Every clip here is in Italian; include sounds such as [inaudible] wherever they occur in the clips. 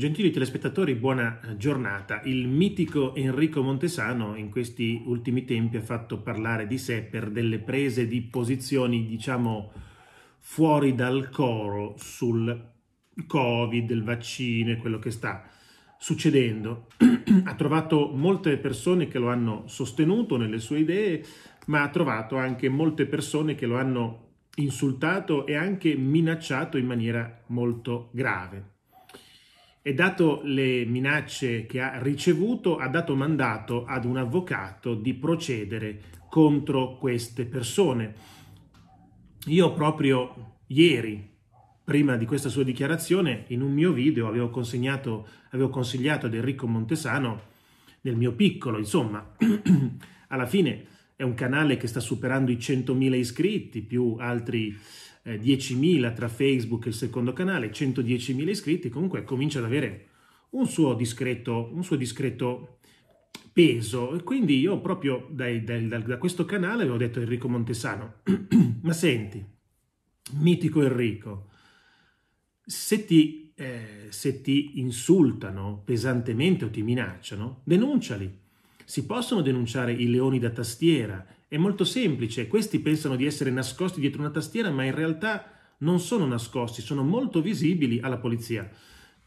Gentili telespettatori, buona eh, giornata. Il mitico Enrico Montesano in questi ultimi tempi ha fatto parlare di sé per delle prese di posizioni, diciamo, fuori dal coro sul Covid, il vaccino e quello che sta succedendo. [clears throat] ha trovato molte persone che lo hanno sostenuto nelle sue idee, ma ha trovato anche molte persone che lo hanno insultato e anche minacciato in maniera molto grave e dato le minacce che ha ricevuto ha dato mandato ad un avvocato di procedere contro queste persone. Io proprio ieri, prima di questa sua dichiarazione, in un mio video avevo, avevo consigliato ad Enrico Montesano, nel mio piccolo, insomma, [clears throat] alla fine è un canale che sta superando i 100.000 iscritti, più altri eh, 10.000 tra Facebook e il secondo canale, 110.000 iscritti, comunque comincia ad avere un suo discreto, un suo discreto peso. E quindi io proprio dai, dai, da, da questo canale avevo detto a Enrico Montesano, [clears throat] ma senti, mitico Enrico, se ti, eh, se ti insultano pesantemente o ti minacciano, denunciali si possono denunciare i leoni da tastiera. È molto semplice, questi pensano di essere nascosti dietro una tastiera, ma in realtà non sono nascosti, sono molto visibili alla polizia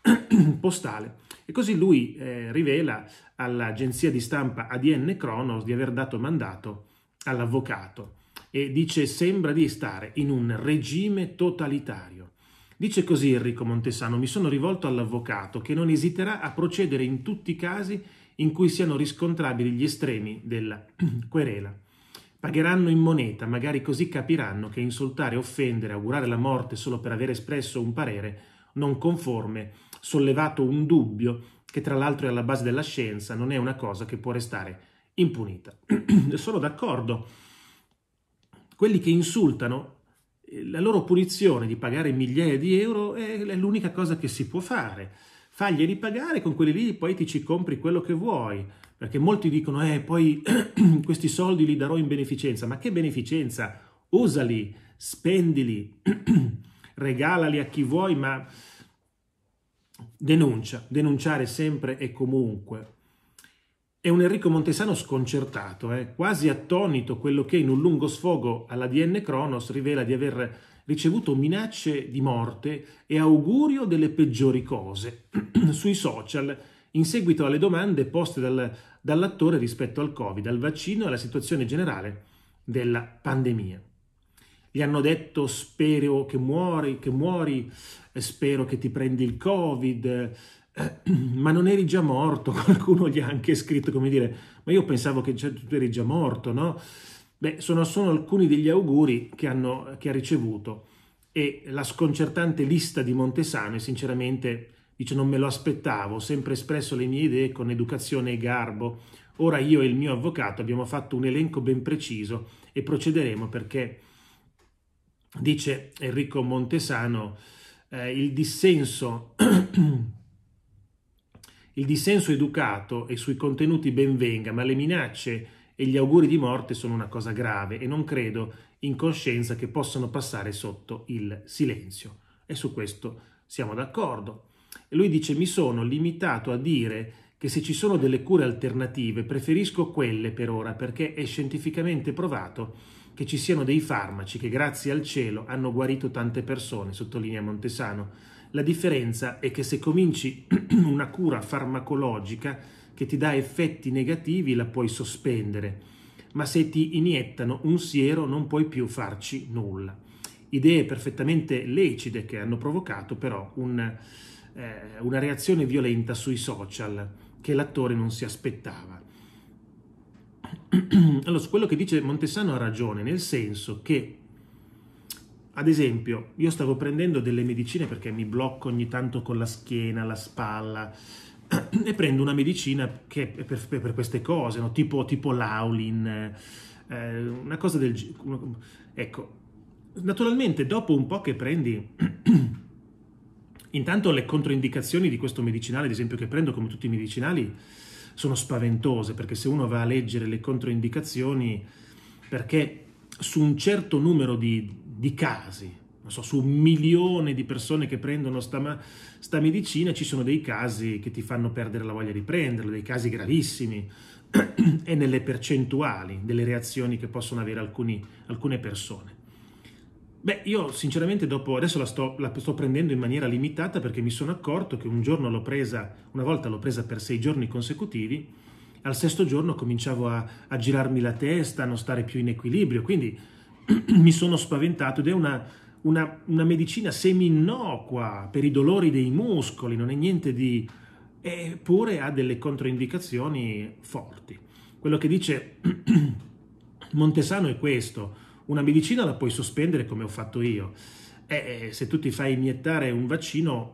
[clears throat] postale. E così lui eh, rivela all'agenzia di stampa ADN Kronos di aver dato mandato all'avvocato e dice sembra di stare in un regime totalitario. Dice così Enrico Montesano, mi sono rivolto all'avvocato che non esiterà a procedere in tutti i casi in cui siano riscontrabili gli estremi della [clears throat] querela. Pagheranno in moneta, magari così capiranno che insultare, offendere, augurare la morte solo per aver espresso un parere non conforme, sollevato un dubbio, che tra l'altro è alla base della scienza, non è una cosa che può restare impunita. [clears throat] Sono d'accordo. Quelli che insultano, eh, la loro punizione di pagare migliaia di euro è l'unica cosa che si può fare faglieli pagare, con quelli lì poi ti ci compri quello che vuoi, perché molti dicono, eh, poi [clears throat] questi soldi li darò in beneficenza, ma che beneficenza? Usali, spendili, [clears throat] regalali a chi vuoi, ma denuncia, denunciare sempre e comunque. È un Enrico Montesano sconcertato, eh? quasi attonito quello che in un lungo sfogo alla DN Cronos rivela di aver ricevuto minacce di morte e augurio delle peggiori cose [clears throat] sui social in seguito alle domande poste dal, dall'attore rispetto al Covid, al vaccino e alla situazione generale della pandemia. Gli hanno detto spero che muori, che muori, eh, spero che ti prendi il Covid, [clears throat] ma non eri già morto, [laughs] qualcuno gli ha anche scritto come dire, ma io pensavo che tu eri già morto, no? Beh, sono solo alcuni degli auguri che, hanno, che ha ricevuto e la sconcertante lista di Montesano, e sinceramente dice non me lo aspettavo, ho sempre espresso le mie idee con educazione e garbo, ora io e il mio avvocato abbiamo fatto un elenco ben preciso e procederemo perché, dice Enrico Montesano, eh, il, dissenso, [clears throat] il dissenso educato e sui contenuti benvenga, ma le minacce e gli auguri di morte sono una cosa grave e non credo in coscienza che possano passare sotto il silenzio. E su questo siamo d'accordo. E lui dice mi sono limitato a dire che se ci sono delle cure alternative preferisco quelle per ora perché è scientificamente provato che ci siano dei farmaci che grazie al cielo hanno guarito tante persone, sottolinea Montesano. La differenza è che se cominci [clears throat] una cura farmacologica che ti dà effetti negativi la puoi sospendere, ma se ti iniettano un siero non puoi più farci nulla. Idee perfettamente lecite che hanno provocato però un, eh, una reazione violenta sui social che l'attore non si aspettava. [clears throat] Allora, su quello che dice Montessano ha ragione, nel senso che ad esempio, io stavo prendendo delle medicine perché mi blocco ogni tanto con la schiena, la spalla, e prendo una medicina che è per, per queste cose, no? tipo, tipo l'aulin, eh, una cosa del genere. Ecco, naturalmente dopo un po' che prendi... [clears throat] Intanto le controindicazioni di questo medicinale, ad esempio che prendo come tutti i medicinali, sono spaventose perché se uno va a leggere le controindicazioni, perché su un certo numero di, di casi, so, su un milione di persone che prendono sta, sta, medicina ci sono dei casi che ti fanno perdere la voglia di prenderla, dei casi gravissimi [clears throat] e nelle percentuali delle reazioni che possono avere alcuni, alcune persone. Beh, io sinceramente dopo, adesso la sto, la sto, prendendo in maniera limitata perché mi sono accorto che un giorno l'ho presa, una volta l'ho presa per sei giorni consecutivi, al sesto giorno cominciavo a, a girarmi la testa, a non stare più in equilibrio, quindi [clears throat] mi sono spaventato ed è una, una, una medicina semi-innocua per i dolori dei muscoli, non è niente di... eppure ha delle controindicazioni forti. Quello che dice [clears throat] Montesano è questo, una medicina la puoi sospendere come ho fatto io, e eh, eh, se tu ti fai iniettare un vaccino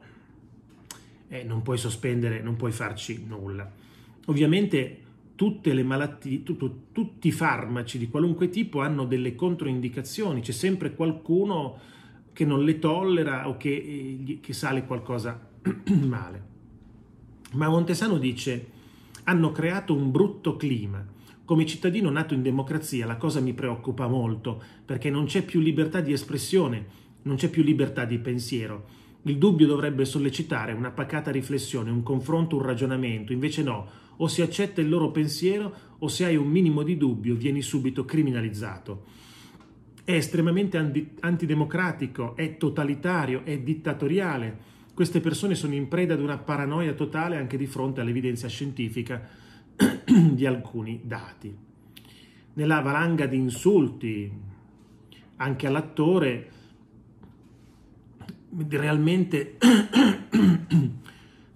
eh, non puoi sospendere, non puoi farci nulla. Ovviamente tutte le malattie, tutto, tutti i farmaci di qualunque tipo hanno delle controindicazioni, c'è sempre qualcuno che non le tollera o che, eh, che sale qualcosa [clears throat] male. Ma Montesano dice, hanno creato un brutto clima. Come cittadino nato in democrazia la cosa mi preoccupa molto, perché non c'è più libertà di espressione, non c'è più libertà di pensiero. Il dubbio dovrebbe sollecitare una pacata riflessione, un confronto, un ragionamento, invece no, o si accetta il loro pensiero o se hai un minimo di dubbio vieni subito criminalizzato. È estremamente antidemocratico, è totalitario, è dittatoriale. Queste persone sono in preda ad una paranoia totale anche di fronte all'evidenza scientifica [clears throat] di alcuni dati. Nella valanga di insulti anche all'attore, realmente [clears throat]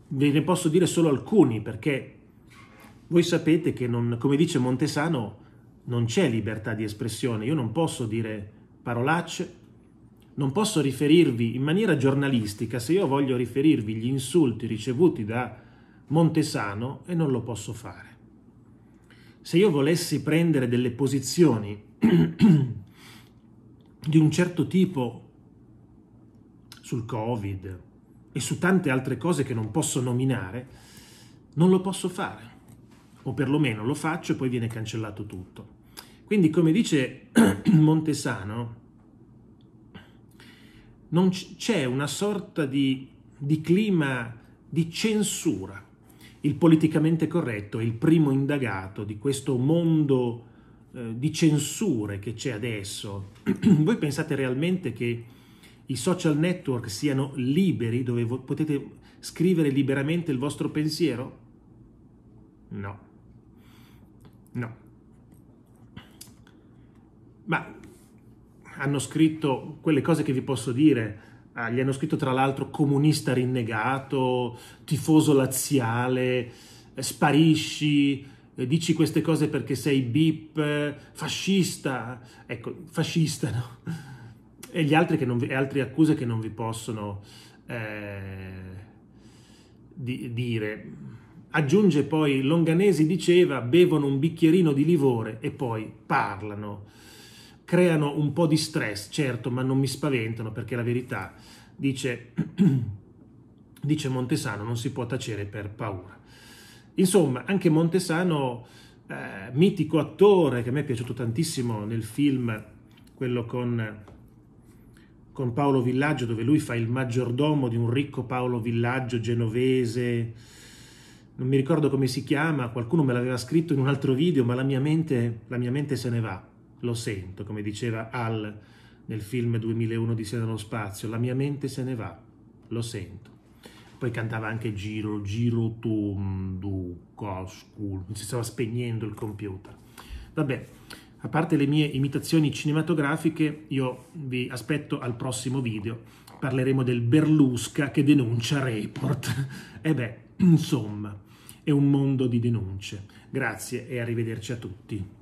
ve ne posso dire solo alcuni perché voi sapete che, non, come dice Montesano, non c'è libertà di espressione. Io non posso dire parolacce, non posso riferirvi in maniera giornalistica, se io voglio riferirvi gli insulti ricevuti da Montesano, e non lo posso fare. Se io volessi prendere delle posizioni [clears throat] di un certo tipo sul Covid e su tante altre cose che non posso nominare, non lo posso fare o perlomeno lo faccio e poi viene cancellato tutto. Quindi come dice [clears throat] Montesano, c'è una sorta di, di clima di censura. Il politicamente corretto è il primo indagato di questo mondo eh, di censure che c'è adesso. [clears throat] Voi pensate realmente che i social network siano liberi dove potete scrivere liberamente il vostro pensiero? No. No. Ma hanno scritto quelle cose che vi posso dire. Ah, gli hanno scritto tra l'altro comunista rinnegato, tifoso laziale, eh, sparisci, eh, dici queste cose perché sei bip, eh, fascista, ecco, fascista, no? E gli altri, vi, e altre accuse che non vi possono eh, di, dire. Aggiunge poi Longanesi diceva bevono un bicchierino di livore e poi parlano. Creano un po' di stress, certo, ma non mi spaventano perché la verità, dice, [clears throat] dice Montesano, non si può tacere per paura. Insomma, anche Montesano, eh, mitico attore che a me è piaciuto tantissimo nel film, quello con, con Paolo Villaggio, dove lui fa il maggiordomo di un ricco Paolo Villaggio genovese, non mi ricordo come si chiama, qualcuno me l'aveva scritto in un altro video, ma la mia mente, la mia mente se ne va, lo sento, come diceva Al nel film 2001 di Sena nello spazio, la mia mente se ne va, lo sento. Poi cantava anche Giro, Giro Tondo, mm, Coscul, si stava spegnendo il computer. Vabbè, a parte le mie imitazioni cinematografiche, io vi aspetto al prossimo video. Parleremo del Berlusca che denuncia Report. [laughs] e beh, insomma, è un mondo di denunce. Grazie e arrivederci a tutti.